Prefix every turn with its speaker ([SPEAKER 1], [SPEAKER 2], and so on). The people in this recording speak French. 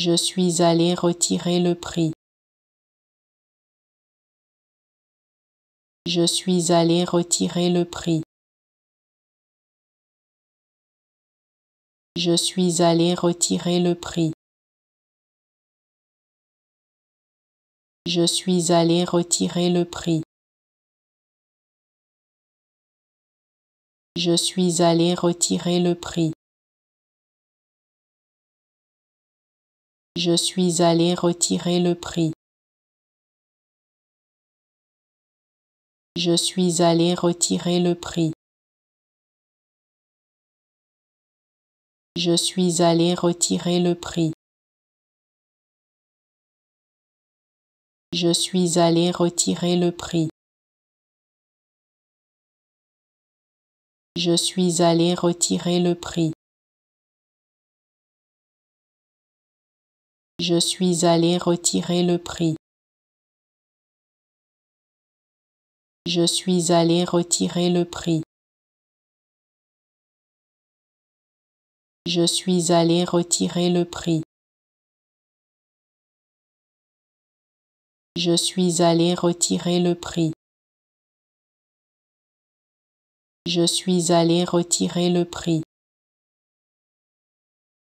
[SPEAKER 1] je suis allé retirer le prix. Je suis allé retirer le prix. Je suis allé retirer le prix. Je suis allé retirer le prix. Je suis allé retirer le prix. je suis allé retirer le prix. Je suis allé retirer le prix. Je suis allé retirer le prix. Je suis allé retirer le prix. Je suis allé retirer le prix. Je suis allé retirer le prix. Je suis allé retirer le prix. Je suis allé retirer le prix. Je suis allé retirer le prix. Je suis allé retirer le prix.